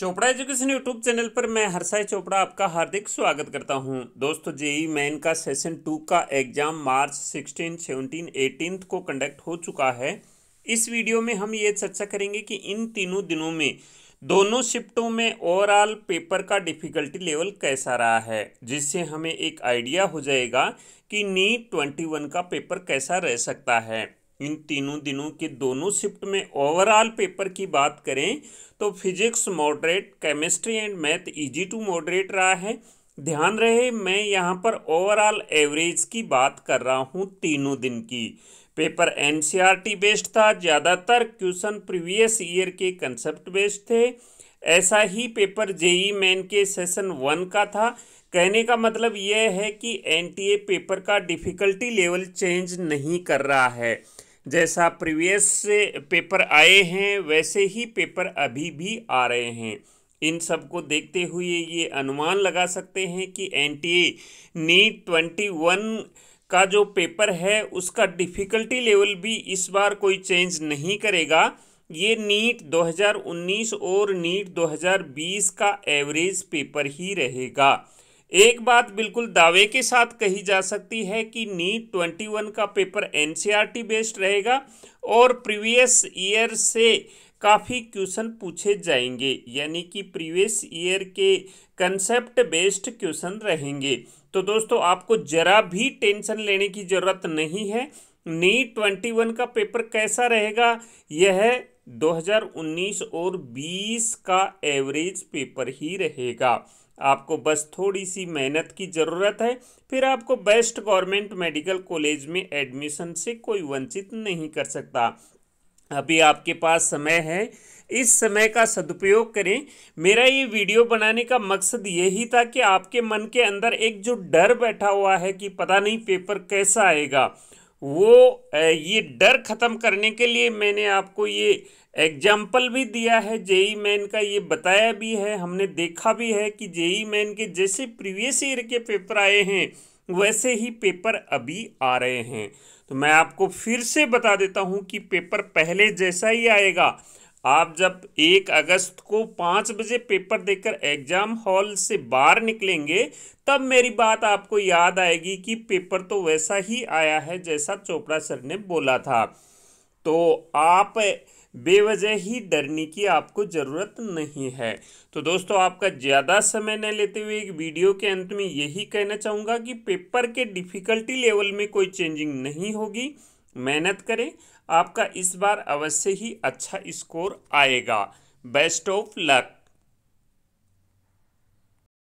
Chopra education YouTube channel पर मैं हर्षाई चोपड़ा आपका हार्दिक स्वागत करता हूं दोस्तों जेई मैन का सेशन टू का एग्जाम मार्च 16, 17, 18 को कंडक्ट हो चुका है इस वीडियो में हम ये चर्चा करेंगे कि इन तीनों दिनों में दोनों शिफ्टों में ओवरऑल पेपर का डिफ़िकल्टी लेवल कैसा रहा है जिससे हमें एक आइडिया हो जाएगा कि नीट ट्वेंटी वन का पेपर कैसा रह सकता है इन तीनों दिनों के दोनों शिफ्ट में ओवरऑल पेपर की बात करें तो physics moderate chemistry and math easy to moderate रहा है ध्यान रहे मैं यहाँ पर ओवरऑल एवरेज की बात कर रहा हूँ तीनों दिन की पेपर एन बेस्ड था ज़्यादातर क्वेश्चन प्रीवियस ईयर के कंसेप्ट बेस्ड थे ऐसा ही पेपर जेई मेन के सेशन वन का था कहने का मतलब यह है कि एनटीए पेपर e का डिफ़िकल्टी लेवल चेंज नहीं कर रहा है जैसा प्रीवियस पेपर आए हैं वैसे ही पेपर अभी भी आ रहे हैं इन सब को देखते हुए ये अनुमान लगा सकते हैं कि N T A NEET twenty one का जो पेपर है उसका डिफ़िकल्टी लेवल भी इस बार कोई चेंज नहीं करेगा ये e नीट 2019 और नीट e 2020 का एवरेज पेपर ही रहेगा एक बात बिल्कुल दावे के साथ कही जा सकती है कि नीट ट्वेंटी वन का पेपर टी बेस्ड e रहेगा और प्रीवियस ईयर से काफ़ी क्वेश्चन पूछे जाएंगे यानी कि प्रीवियस ईयर के कंसेप्ट बेस्ड क्वेश्चन रहेंगे तो दोस्तों आपको ज़रा भी टेंशन लेने की ज़रूरत नहीं है नीट ट्वेंटी वन का पेपर कैसा रहेगा यह 2019 और 20 का एवरेज पेपर ही रहेगा आपको बस थोड़ी सी मेहनत की ज़रूरत है फिर आपको बेस्ट गवर्नमेंट मेडिकल कॉलेज में एडमिशन से कोई वंचित नहीं कर सकता अभी आपके पास समय है इस समय का सदुपयोग करें मेरा ये वीडियो बनाने का मकसद यही था कि आपके मन के अंदर एक जो डर बैठा हुआ है कि पता नहीं पेपर कैसा आएगा वो ये डर ख़त्म करने के लिए मैंने आपको ये एग्जाम्पल भी दिया है जेई मैन का ये बताया भी है हमने देखा भी है कि जेई मैन के जैसे प्रीवियस ईयर के पेपर आए हैं वैसे ही पेपर अभी आ रहे हैं तो मैं आपको फिर से बता देता हूँ कि पेपर पहले जैसा ही आएगा आप जब एक अगस्त को पाँच बजे पेपर देकर एग्ज़ाम हॉल से बाहर निकलेंगे तब मेरी बात आपको याद आएगी कि पेपर तो वैसा ही आया है जैसा चोपड़ा सर ने बोला था तो आप बेवजह ही डरने की आपको ज़रूरत नहीं है तो दोस्तों आपका ज़्यादा समय न लेते हुए एक वीडियो के अंत में यही कहना चाहूँगा कि पेपर के डिफ़िकल्टी लेवल में कोई चेंजिंग नहीं होगी मेहनत करें आपका इस बार अवश्य ही अच्छा स्कोर आएगा बेस्ट ऑफ लक